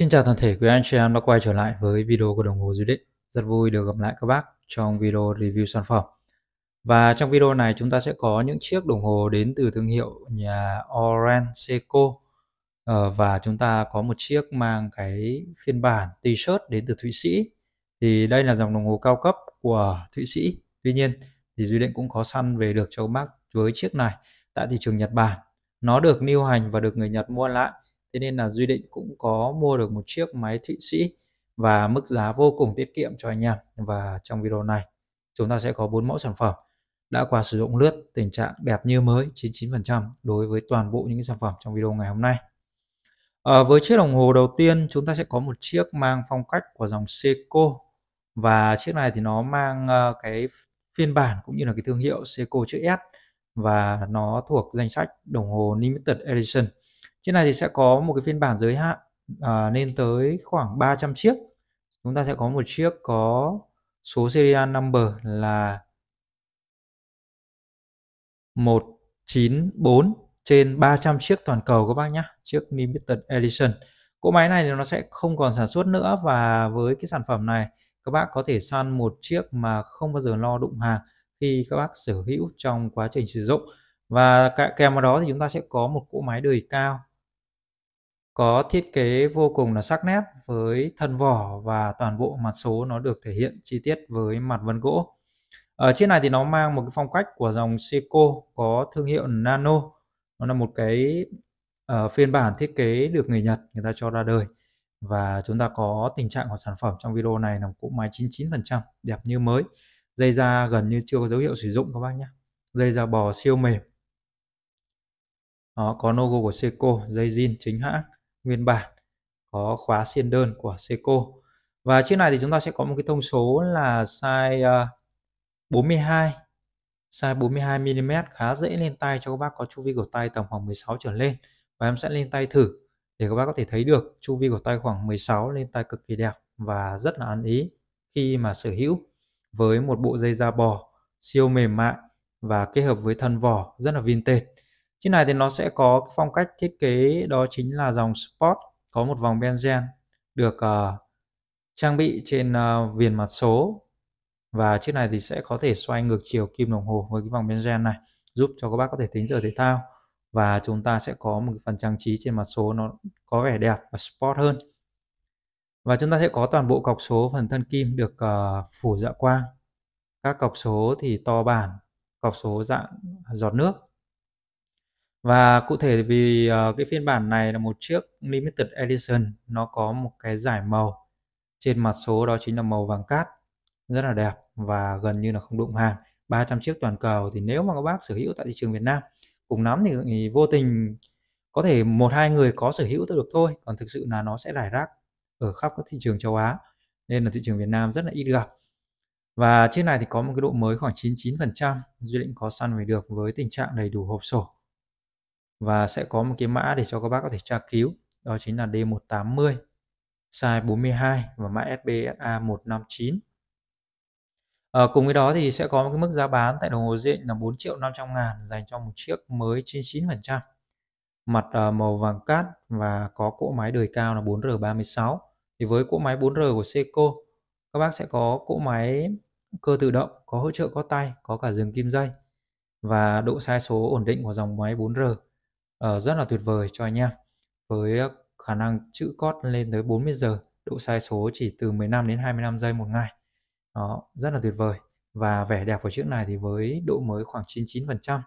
Xin chào toàn thể quý anh chị em đã quay trở lại với video của đồng hồ Duy Đích. Rất vui được gặp lại các bác trong video review sản phẩm. Và trong video này chúng ta sẽ có những chiếc đồng hồ đến từ thương hiệu nhà Orange Seiko. Ờ, và chúng ta có một chiếc mang cái phiên bản t-shirt đến từ Thụy Sĩ. Thì đây là dòng đồng hồ cao cấp của Thụy Sĩ. Tuy nhiên thì Duy Định cũng có săn về được cho các bác với chiếc này tại thị trường Nhật Bản. Nó được lưu hành và được người Nhật mua lại thế nên là duy định cũng có mua được một chiếc máy thụy sĩ và mức giá vô cùng tiết kiệm cho anh em và trong video này chúng ta sẽ có bốn mẫu sản phẩm đã qua sử dụng lướt tình trạng đẹp như mới 99% đối với toàn bộ những sản phẩm trong video ngày hôm nay à, với chiếc đồng hồ đầu tiên chúng ta sẽ có một chiếc mang phong cách của dòng Seiko và chiếc này thì nó mang uh, cái phiên bản cũng như là cái thương hiệu Seiko chữ S và nó thuộc danh sách đồng hồ limited edition chiếc này thì sẽ có một cái phiên bản giới hạn à, lên tới khoảng 300 chiếc. Chúng ta sẽ có một chiếc có số serial number là 194 trên 300 chiếc toàn cầu các bác nhé, chiếc limited edition. Cỗ máy này thì nó sẽ không còn sản xuất nữa và với cái sản phẩm này các bác có thể săn một chiếc mà không bao giờ lo đụng hàng khi các bác sở hữu trong quá trình sử dụng và kèm vào đó thì chúng ta sẽ có một cỗ máy đời cao có thiết kế vô cùng là sắc nét với thân vỏ và toàn bộ mặt số nó được thể hiện chi tiết với mặt vân gỗ. Ở chiếc này thì nó mang một cái phong cách của dòng Seiko có thương hiệu Nano. Nó là một cái uh, phiên bản thiết kế được người Nhật người ta cho ra đời. Và chúng ta có tình trạng của sản phẩm trong video này là cũng máy 99% đẹp như mới. Dây da gần như chưa có dấu hiệu sử dụng các bác nhé. Dây da bò siêu mềm. Đó, có logo của Seiko, dây zin chính hãng nguyên bản có khóa xiên đơn của Seiko và chiếc này thì chúng ta sẽ có một cái thông số là size 42 à, size 42 mm khá dễ lên tay cho các bác có chu vi cổ tay tầm khoảng 16 trở lên và em sẽ lên tay thử để các bác có thể thấy được chu vi của tay khoảng 16 lên tay cực kỳ đẹp và rất là ăn ý khi mà sở hữu với một bộ dây da bò siêu mềm mại và kết hợp với thân vỏ rất là vintage Chiếc này thì nó sẽ có phong cách thiết kế đó chính là dòng Sport có một vòng benzen được uh, trang bị trên uh, viền mặt số và chiếc này thì sẽ có thể xoay ngược chiều kim đồng hồ với cái vòng benzen này giúp cho các bác có thể tính giờ thể thao và chúng ta sẽ có một cái phần trang trí trên mặt số nó có vẻ đẹp và sport hơn và chúng ta sẽ có toàn bộ cọc số phần thân kim được uh, phủ dạ quang các cọc số thì to bản cọc số dạng giọt nước và cụ thể vì uh, cái phiên bản này là một chiếc limited edition nó có một cái giải màu trên mặt số đó chính là màu vàng cát rất là đẹp và gần như là không đụng hàng 300 chiếc toàn cầu thì nếu mà các bác sở hữu tại thị trường Việt Nam cùng lắm thì, thì vô tình có thể một hai người có sở hữu được thôi còn thực sự là nó sẽ rải rác ở khắp các thị trường châu Á nên là thị trường Việt Nam rất là ít gặp và chiếc này thì có một cái độ mới khoảng 99% dự định có săn về được với tình trạng đầy đủ hộp sổ và sẽ có một cái mã để cho các bác có thể tra cứu đó chính là D180 size 42 và mã SBSA 159 à, cùng với đó thì sẽ có một cái mức giá bán tại đồng hồ diện là 4 triệu 500 ngàn dành cho một chiếc mới 99% mặt ờ, màu vàng cát và có cỗ máy đời cao là 4R36 thì với cỗ máy 4R của Seiko các bác sẽ có cỗ máy cơ tự động có hỗ trợ có tay có cả giường kim dây và độ sai số ổn định của dòng máy 4R uh, rất là tuyệt vời cho anh em với ờ, khả năng chữ cót lên tới 40 giờ độ sai số chỉ từ 15 đến 25 giây một ngày đó, rất là tuyệt vời và vẻ đẹp của chiếc này thì với độ mới khoảng 99%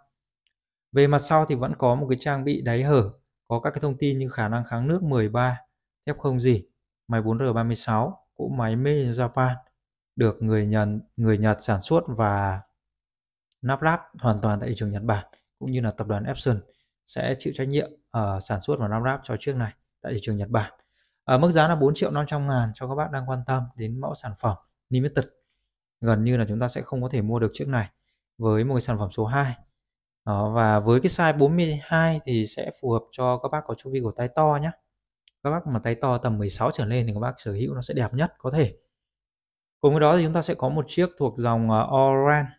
về mặt sau thì vẫn có một cái trang bị đáy hở có các cái thông tin như khả năng kháng nước 13 thép không gì máy 4R36 cỗ máy made in Japan được người Nhật người Nhật sản xuất và lắp ráp hoàn toàn tại thị trường Nhật Bản cũng như là tập đoàn Epson sẽ chịu trách nhiệm uh, sản xuất và lắp ráp cho chiếc này tại thị trường Nhật Bản. Uh, mức giá là 4 triệu 500 ngàn cho các bác đang quan tâm đến mẫu sản phẩm Limited. Gần như là chúng ta sẽ không có thể mua được chiếc này với một cái sản phẩm số 2. Đó, và với cái size 42 thì sẽ phù hợp cho các bác có chu vi của tay to nhé. Các bác mà tay to tầm 16 trở lên thì các bác sở hữu nó sẽ đẹp nhất có thể. Cùng với đó thì chúng ta sẽ có một chiếc thuộc dòng uh, ờ, Orange.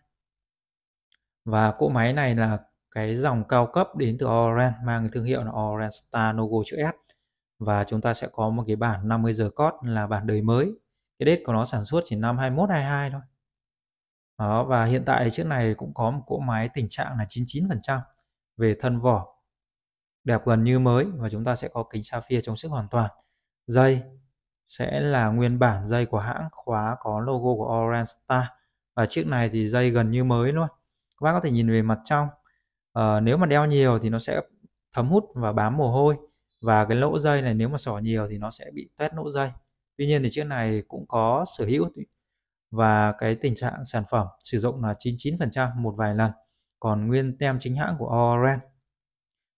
Và cỗ máy này là cái dòng cao cấp đến từ Oran mang cái thương hiệu là Oran Star logo chữ S và chúng ta sẽ có một cái bản 50 giờ code là bản đời mới cái date của nó sản xuất chỉ năm 21 22 thôi đó và hiện tại chiếc này cũng có một cỗ máy tình trạng là 99% về thân vỏ đẹp gần như mới và chúng ta sẽ có kính sapphire chống sức hoàn toàn dây sẽ là nguyên bản dây của hãng khóa có logo của Orange Star và chiếc này thì dây gần như mới luôn các bác có thể nhìn về mặt trong uh, nếu mà đeo nhiều thì nó sẽ thấm hút và bám mồ hôi và cái lỗ dây này nếu mà sỏ nhiều thì nó sẽ bị toét lỗ dây tuy nhiên thì chiếc này cũng có sở hữu và cái tình trạng sản phẩm sử dụng là 99% một vài lần còn nguyên tem chính hãng của Oren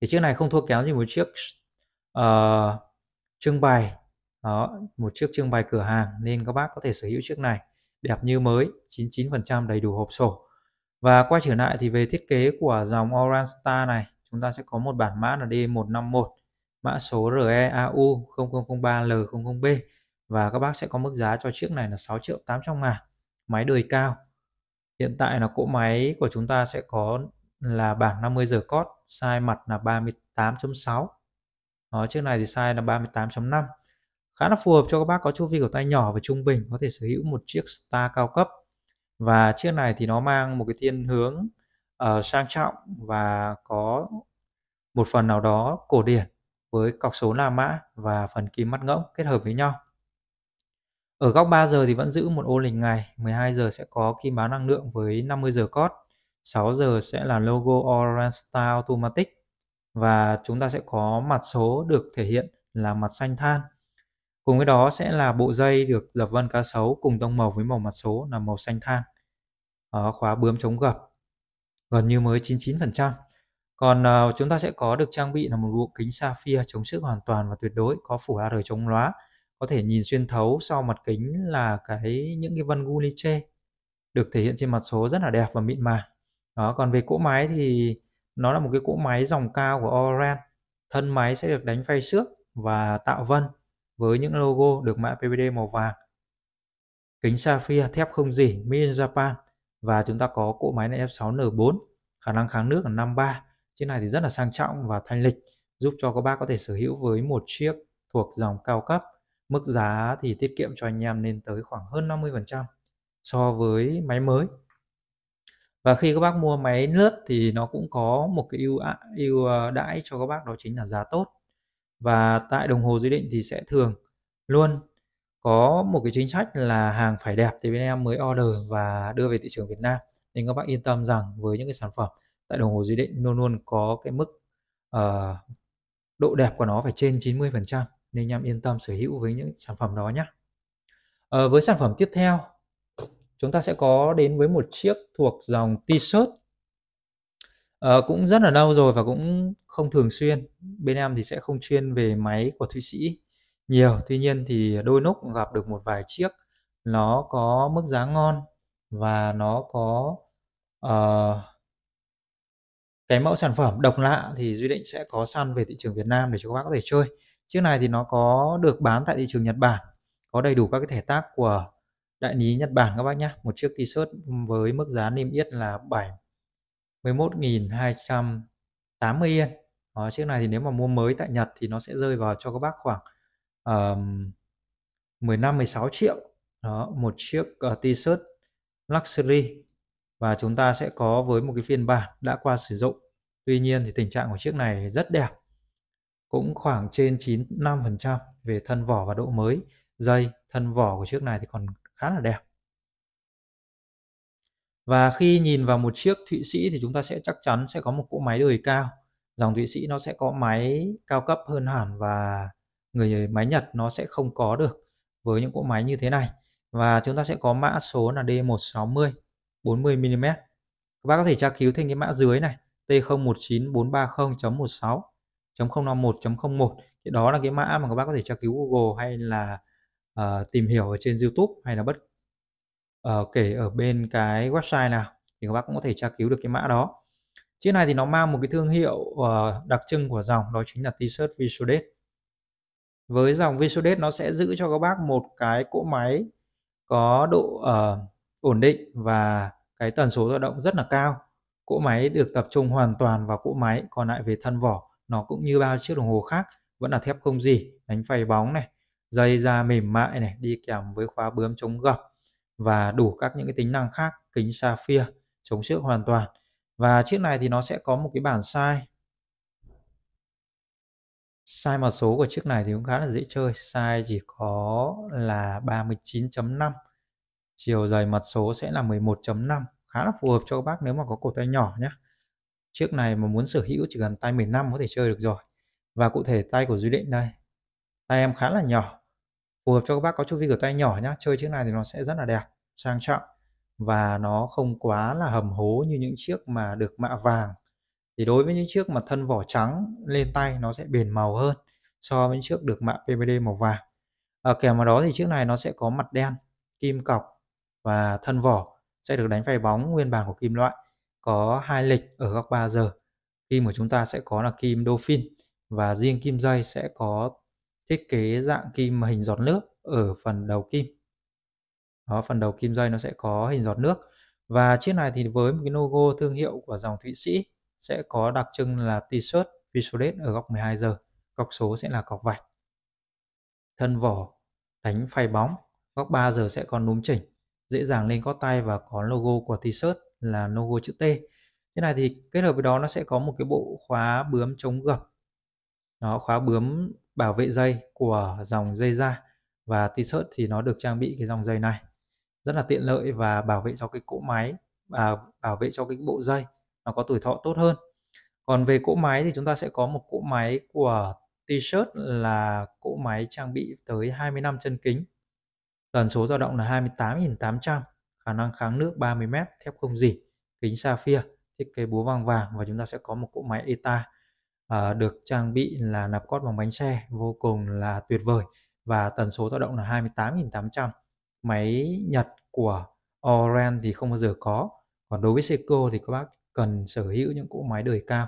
thì chiếc này không thua kém gì một chiếc uh, trưng bày đó, một chiếc trưng bày cửa hàng nên các bác có thể sở hữu chiếc này đẹp như mới 99% đầy đủ hộp sổ và quay trở lại thì về thiết kế của dòng Orange Star này chúng ta sẽ có một bản mã là D151 mã số REAU 0003L00B và các bác sẽ có mức giá cho chiếc này là 6 triệu 800 ngàn máy đời cao hiện tại là cỗ máy của chúng ta sẽ có là bản 50 giờ cót size mặt là 38.6 đó, chiếc này thì size là 38.5 khá là phù hợp cho các bác có chu vi của tay nhỏ và trung bình có thể sở hữu một chiếc star cao cấp và chiếc này thì nó mang một cái thiên hướng uh, sang trọng và có một phần nào đó cổ điển với cọc số La Mã và phần kim mắt ngỗng kết hợp với nhau. Ở góc 3 giờ thì vẫn giữ một ô lịch ngày, 12 giờ sẽ có kim báo năng lượng với 50 giờ cót, 6 giờ sẽ là logo Orange style Automatic và chúng ta sẽ có mặt số được thể hiện là mặt xanh than Cùng với đó sẽ là bộ dây được dập vân cá sấu cùng tông màu với màu mặt số là màu xanh than. Đó, khóa bướm chống gập gần như mới 99%. Còn uh, chúng ta sẽ có được trang bị là một bộ kính sapphire chống sức hoàn toàn và tuyệt đối, có phủ AR chống lóa, có thể nhìn xuyên thấu sau mặt kính là cái những cái vân guliche được thể hiện trên mặt số rất là đẹp và mịn màng. Đó, còn về cỗ máy thì nó là một cái cỗ máy dòng cao của Oran. Thân máy sẽ được đánh phay xước và tạo vân với những logo được mã PVD màu vàng. Kính sapphire thép không dỉ made in Japan và chúng ta có cỗ máy này F6N4, khả năng kháng nước là 53. Chiếc này thì rất là sang trọng và thanh lịch, giúp cho các bác có thể sở hữu với một chiếc thuộc dòng cao cấp. Mức giá thì tiết kiệm cho anh em lên tới khoảng hơn 50% so với máy mới. Và khi các bác mua máy lướt thì nó cũng có một cái ưu ưu ờ, đãi cho các bác đó chính là giá tốt và tại đồng hồ dưới định thì sẽ thường luôn có một cái chính sách là hàng phải đẹp thì bên em mới order và đưa về thị trường Việt Nam nên các bạn yên tâm rằng với những cái sản phẩm tại đồng hồ dưới định luôn luôn có cái mức uh, độ đẹp của nó phải trên 90% nên em yên tâm sở hữu với những sản phẩm đó nhé. Uh, ờ, với sản phẩm tiếp theo chúng ta sẽ có đến với một chiếc thuộc dòng t-shirt Ờ, cũng rất là lâu rồi và cũng không thường xuyên. Bên em thì sẽ không chuyên về máy của Thụy Sĩ nhiều, tuy nhiên thì đôi lúc gặp được một vài chiếc nó có mức giá ngon và nó có ờ, cái mẫu sản phẩm độc lạ thì Duy Định sẽ có săn về thị trường Việt Nam để cho các bác có thể chơi. Chiếc này thì nó có được bán tại thị trường Nhật Bản, có đầy đủ các cái thẻ tác của đại lý Nhật Bản các bác nhé. Một chiếc t-shirt với mức giá niêm yết là 7 11.280 yên đó, chiếc này thì nếu mà mua mới tại Nhật thì nó sẽ rơi vào cho các bác khoảng um, 15 16 triệu đó một chiếc uh, t-shirt luxury và chúng ta sẽ có với một cái phiên bản đã qua sử dụng tuy nhiên thì tình trạng của chiếc này rất đẹp cũng khoảng trên 95% về thân vỏ và độ mới dây thân vỏ của chiếc này thì còn khá là đẹp và khi nhìn vào một chiếc Thụy Sĩ thì chúng ta sẽ chắc chắn sẽ có một cỗ máy đời cao. Dòng Thụy Sĩ nó sẽ có máy cao cấp hơn hẳn và người máy Nhật nó sẽ không có được với những cỗ máy như thế này. Và chúng ta sẽ có mã số là D160 40mm. Các bác có thể tra cứu thêm cái mã dưới này T019430.16.051.01 thì đó là cái mã mà các bác có thể tra cứu Google hay là uh, tìm hiểu ở trên YouTube hay là bất uh, kể ở bên cái website nào thì các bác cũng có thể tra cứu được cái mã đó chiếc này thì nó mang một cái thương hiệu uh, đặc trưng của dòng đó chính là t-shirt Visualate với dòng Visualate nó sẽ giữ cho các bác một cái cỗ máy có độ uh, ổn định và cái tần số dao động rất là cao cỗ máy được tập trung hoàn toàn vào cỗ máy còn lại về thân vỏ nó cũng như bao chiếc đồng hồ khác vẫn là thép không gì đánh phay bóng này dây da mềm mại này đi kèm với khóa bướm chống gập và đủ các những cái tính năng khác kính sapphire chống xước hoàn toàn và chiếc này thì nó sẽ có một cái bản size size mặt số của chiếc này thì cũng khá là dễ chơi size chỉ có là 39.5 chiều dày mặt số sẽ là 11.5 khá là phù hợp cho các bác nếu mà có cổ tay nhỏ nhé chiếc này mà muốn sở hữu chỉ cần tay 15 có thể chơi được rồi và cụ thể tay của Duy Định đây tay em khá là nhỏ phù hợp cho các bác có chu vi cửa tay nhỏ nhá chơi chiếc này thì nó sẽ rất là đẹp sang trọng và nó không quá là hầm hố như những chiếc mà được mạ vàng thì đối với những chiếc mà thân vỏ trắng lên tay nó sẽ biển màu hơn so với những chiếc được mạ PVD màu vàng à, kèm vào đó thì chiếc này nó sẽ có mặt đen kim cọc và thân vỏ sẽ được đánh phay bóng nguyên bản của kim loại có hai lịch ở góc 3 giờ kim của chúng ta sẽ có là kim dolphin và riêng kim dây sẽ có thiết kế dạng kim hình giọt nước ở phần đầu kim đó phần đầu kim dây nó sẽ có hình giọt nước và chiếc này thì với một cái logo thương hiệu của dòng Thụy Sĩ sẽ có đặc trưng là t-shirt Visualet ở góc 12 giờ góc số sẽ là cọc vạch thân vỏ đánh phay bóng góc 3 giờ sẽ có núm chỉnh dễ dàng lên có tay và có logo của t-shirt là logo chữ T thế này thì kết hợp với đó nó sẽ có một cái bộ khóa bướm chống gập nó khóa bướm bảo vệ dây của dòng dây da và t-shirt thì nó được trang bị cái dòng dây này rất là tiện lợi và bảo vệ cho cái cỗ máy và bảo vệ cho cái bộ dây nó có tuổi thọ tốt hơn còn về cỗ máy thì chúng ta sẽ có một cỗ máy của t-shirt là cỗ máy trang bị tới 20 năm chân kính tần số dao động là 28.800 khả năng kháng nước 30 m thép không gì kính sapphire thiết kế búa vàng vàng và chúng ta sẽ có một cỗ máy ETA Ờ, được trang bị là nạp cốt bằng bánh xe vô cùng là tuyệt vời và tần số dao động là 28.800 máy Nhật của Oren thì không bao giờ có còn đối với Seiko thì các bác cần sở hữu những cỗ máy đời cao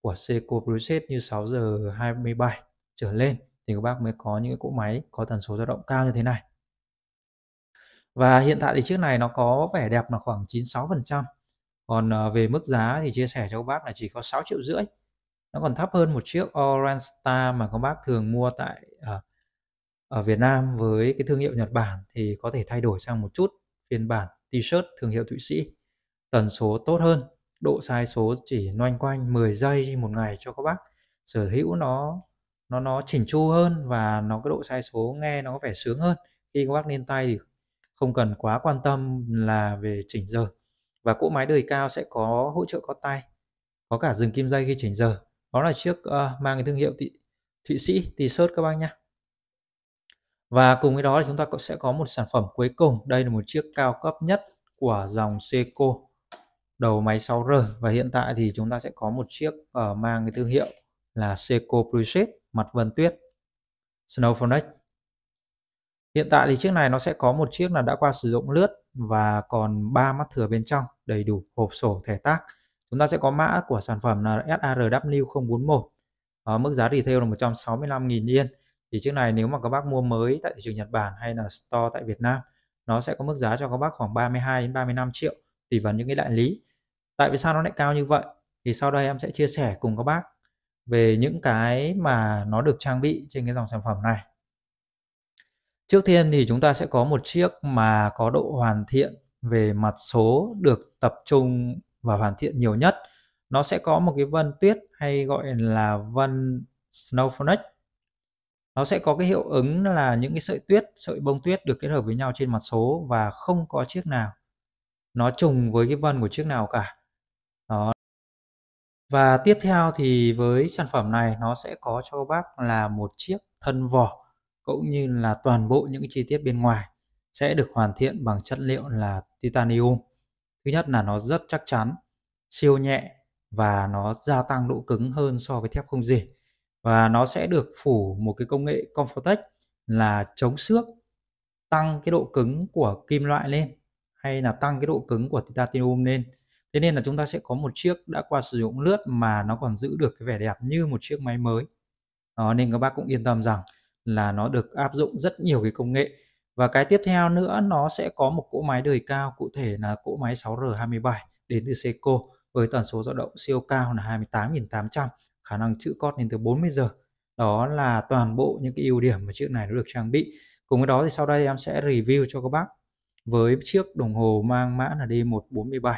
của Seiko Preset như 6 giờ 27 trở lên thì các bác mới có những cỗ máy có tần số dao động cao như thế này và hiện tại thì chiếc này nó có vẻ đẹp là khoảng 96% còn ờ, về mức giá thì chia sẻ cho các bác là chỉ có 6 triệu rưỡi nó còn thấp hơn một chiếc Orange Star mà các bác thường mua tại ở, ờ, ở Việt Nam với cái thương hiệu Nhật Bản thì có thể thay đổi sang một chút phiên bản t-shirt thương hiệu Thụy Sĩ tần số tốt hơn độ sai số chỉ loanh quanh 10 giây một ngày cho các bác sở hữu nó nó nó chỉnh chu hơn và nó cái độ sai số nghe nó có vẻ sướng hơn khi các bác lên tay thì không cần quá quan tâm là về chỉnh giờ và cỗ máy đời cao sẽ có hỗ trợ có tay có cả dừng kim dây khi chỉnh giờ đó là chiếc uh, ờ, mang cái thương hiệu thị, Thụy Sĩ T-shirt các bác nhé và cùng với đó thì chúng ta cũng sẽ có một sản phẩm cuối cùng đây là một chiếc cao cấp nhất của dòng Seiko đầu máy 6R và hiện tại thì chúng ta sẽ có một chiếc uh, mang cái thương hiệu là Seiko Preset mặt vân tuyết snowflake Hiện tại thì chiếc này nó sẽ có một chiếc là đã qua sử dụng lướt và còn ba mắt thừa bên trong đầy đủ hộp sổ thể tác chúng ta sẽ có mã của sản phẩm là SARW041 à, ờ, mức giá retail là 165.000 yên thì chiếc này nếu mà các bác mua mới tại thị trường Nhật Bản hay là store tại Việt Nam nó sẽ có mức giá cho các bác khoảng 32 đến 35 triệu tùy vào những cái đại lý tại vì sao nó lại cao như vậy thì sau đây em sẽ chia sẻ cùng các bác về những cái mà nó được trang bị trên cái dòng sản phẩm này trước tiên thì chúng ta sẽ có một chiếc mà có độ hoàn thiện về mặt số được tập trung và hoàn thiện nhiều nhất nó sẽ có một cái vân tuyết hay gọi là vân snowflake nó sẽ có cái hiệu ứng là những cái sợi tuyết sợi bông tuyết được kết hợp với nhau trên mặt số và không có chiếc nào nó trùng với cái vân của chiếc nào cả đó và tiếp theo thì với sản phẩm này nó sẽ có cho bác là một chiếc thân vỏ cũng như là toàn bộ những chi tiết bên ngoài sẽ được hoàn thiện bằng chất liệu là titanium Thứ nhất là nó rất chắc chắn, siêu nhẹ và nó gia tăng độ cứng hơn so với thép không rỉ. Và nó sẽ được phủ một cái công nghệ Comfortech là chống xước, tăng cái độ cứng của kim loại lên hay là tăng cái độ cứng của titanium lên. Thế nên là chúng ta sẽ có một chiếc đã qua sử dụng lướt mà nó còn giữ được cái vẻ đẹp như một chiếc máy mới. Đó, nên các bác cũng yên tâm rằng là nó được áp dụng rất nhiều cái công nghệ và cái tiếp theo nữa nó sẽ có một cỗ máy đời cao cụ thể là cỗ máy 6R27 đến từ Seiko với tần số dao động siêu cao là 28.800 khả năng chữ cót lên tới 40 giờ đó là toàn bộ những cái ưu điểm mà chiếc này nó được trang bị cùng với đó thì sau đây em sẽ review cho các bác với chiếc đồng hồ mang mã là D147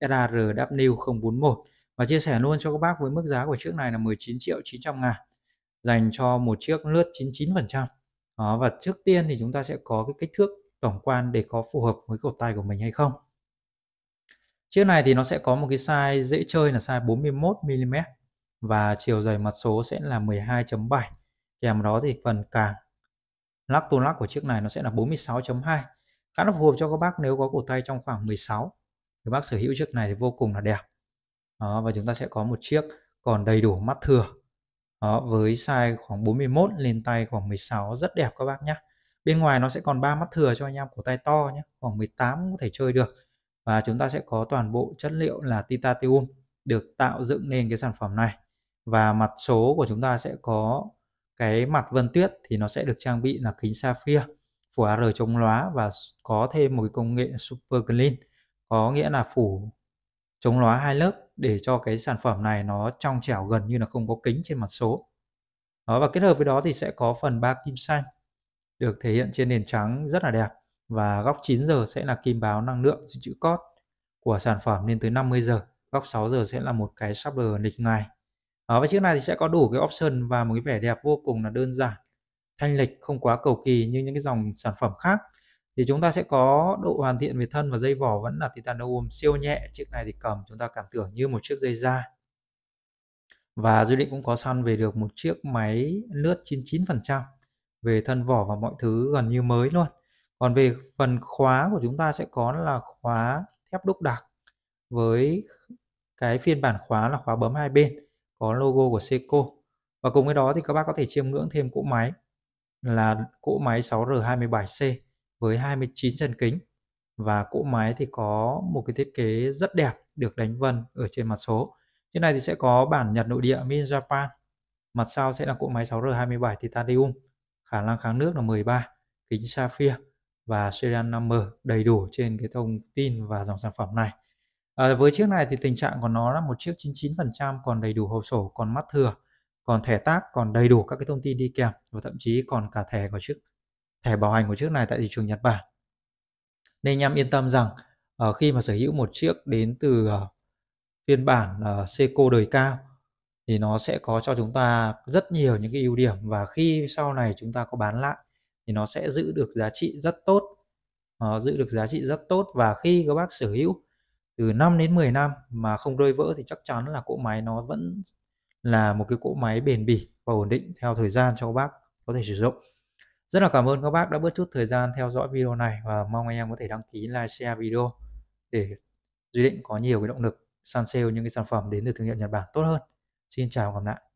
SRW041 và chia sẻ luôn cho các bác với mức giá của chiếc này là 19 triệu 900 ngàn dành cho một chiếc lướt 99% đó, ờ, và trước tiên thì chúng ta sẽ có cái kích thước tổng quan để có phù hợp với cột tay của mình hay không chiếc này thì nó sẽ có một cái size dễ chơi là size 41 mm và chiều dày mặt số sẽ là 12.7 kèm đó thì phần càng lắc tu lắc của chiếc này nó sẽ là 46.2 khá là phù hợp cho các bác nếu có cổ tay trong khoảng 16 các bác sở hữu chiếc này thì vô cùng là đẹp đó, và chúng ta sẽ có một chiếc còn đầy đủ mắt thừa đó, với size khoảng 41 lên tay khoảng 16 rất đẹp các bác nhé. Bên ngoài nó sẽ còn ba mắt thừa cho anh em cổ tay to nhé, khoảng 18 có thể chơi được. Và chúng ta sẽ có toàn bộ chất liệu là titanium được tạo dựng nên cái sản phẩm này. Và mặt số của chúng ta sẽ có cái mặt vân tuyết thì nó sẽ được trang bị là kính sapphire, phủ AR chống lóa và có thêm một cái công nghệ super clean có nghĩa là phủ chống lóa hai lớp để cho cái sản phẩm này nó trong trẻo gần như là không có kính trên mặt số. Đó, và kết hợp với đó thì sẽ có phần ba kim xanh được thể hiện trên nền trắng rất là đẹp và góc 9 giờ sẽ là kim báo năng lượng chữ trữ cót của sản phẩm lên tới 50 giờ. Góc 6 giờ sẽ là một cái shutter lịch ngày. Đó, và chiếc này thì sẽ có đủ cái option và một cái vẻ đẹp vô cùng là đơn giản, thanh lịch, không quá cầu kỳ như những cái dòng sản phẩm khác thì chúng ta sẽ có độ hoàn thiện về thân và dây vỏ vẫn là titanium siêu nhẹ chiếc này thì cầm chúng ta cảm tưởng như một chiếc dây da và Duy Định cũng có săn về được một chiếc máy lướt 99% về thân vỏ và mọi thứ gần như mới luôn còn về phần khóa của chúng ta sẽ có là khóa thép đúc đặc với cái phiên bản khóa là khóa bấm hai bên có logo của Seiko và cùng với đó thì các bác có thể chiêm ngưỡng thêm cỗ máy là cỗ máy 6R27C với 29 chân kính và cỗ máy thì có một cái thiết kế rất đẹp được đánh vân ở trên mặt số. Trên này thì sẽ có bản Nhật nội địa Min Japan. Mặt sau sẽ là cỗ máy 6R27 titanium, khả năng kháng nước là 13, kính sapphire và serial m đầy đủ trên cái thông tin và dòng sản phẩm này. À, với chiếc này thì tình trạng của nó là một chiếc 99% còn đầy đủ hộp sổ, còn mắt thừa, còn thẻ tác, còn đầy đủ các cái thông tin đi kèm và thậm chí còn cả thẻ của chiếc thẻ bảo hành của chiếc này tại thị trường Nhật Bản. Nên anh em yên tâm rằng uh, khi mà sở hữu một chiếc đến từ uh, phiên bản uh, Seiko đời cao thì nó sẽ có cho chúng ta rất nhiều những cái ưu điểm và khi sau này chúng ta có bán lại thì nó sẽ giữ được giá trị rất tốt uh, giữ được giá trị rất tốt và khi các bác sở hữu từ 5 đến 10 năm mà không rơi vỡ thì chắc chắn là cỗ máy nó vẫn là một cái cỗ máy bền bỉ và ổn định theo thời gian cho các bác có thể sử dụng rất là cảm ơn các bác đã bớt chút thời gian theo dõi video này và mong anh em có thể đăng ký, like, share video để Duy Định có nhiều cái động lực săn sale những cái sản phẩm đến từ thương hiệu Nhật Bản tốt hơn. Xin chào và gặp lại.